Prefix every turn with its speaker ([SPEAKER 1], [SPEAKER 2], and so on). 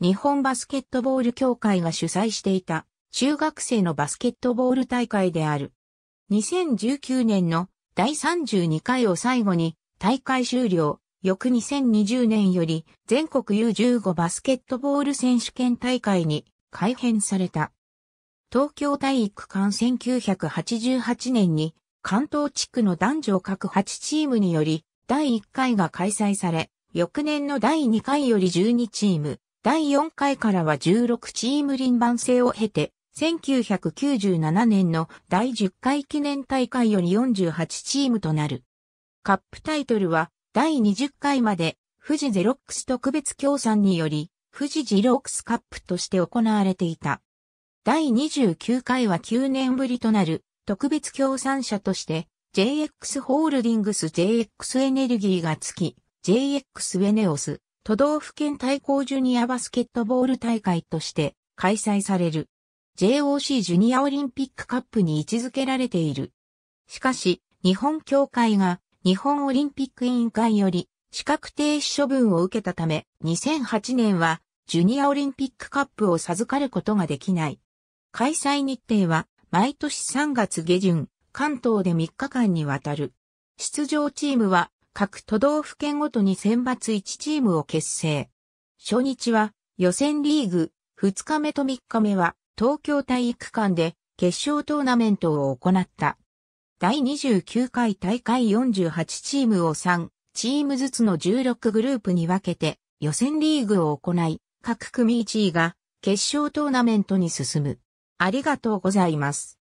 [SPEAKER 1] 日本バスケットボール協会が主催していた中学生のバスケットボール大会である。2019年の第32回を最後に大会終了、翌2020年より全国 U15 バスケットボール選手権大会に改編された。東京体育館1988年に関東地区の男女各8チームにより第1回が開催され、翌年の第2回より12チーム、第4回からは16チーム輪番制を経て、1997年の第10回記念大会より48チームとなる。カップタイトルは第20回まで富士ゼロックス特別協賛により富士ジロックスカップとして行われていた。第29回は9年ぶりとなる特別協賛者として JX ホールディングス JX エネルギーが付き JX ウェネオス都道府県対抗ジュニアバスケットボール大会として開催される。JOC ジュニアオリンピックカップに位置づけられている。しかし、日本協会が日本オリンピック委員会より資格停止処分を受けたため、2008年はジュニアオリンピックカップを授かることができない。開催日程は毎年3月下旬、関東で3日間にわたる。出場チームは各都道府県ごとに選抜1チームを結成。初日は予選リーグ、2日目と3日目は東京体育館で決勝トーナメントを行った。第29回大会48チームを3チームずつの16グループに分けて予選リーグを行い、各組1位が決勝トーナメントに進む。ありがとうございます。